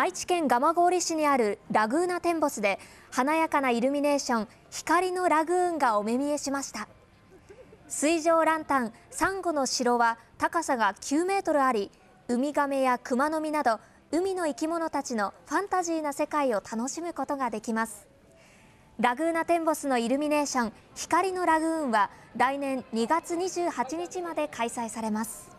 愛知県蒲郡市にあるラグーナテンボスで華やかなイルミネーション光のラグーンがお目見えしました水上ランタンサンゴの城は高さが9メートルありウミガメやクマノミなど海の生き物たちのファンタジーな世界を楽しむことができますラグーナテンボスのイルミネーション光のラグーンは来年2月28日まで開催されます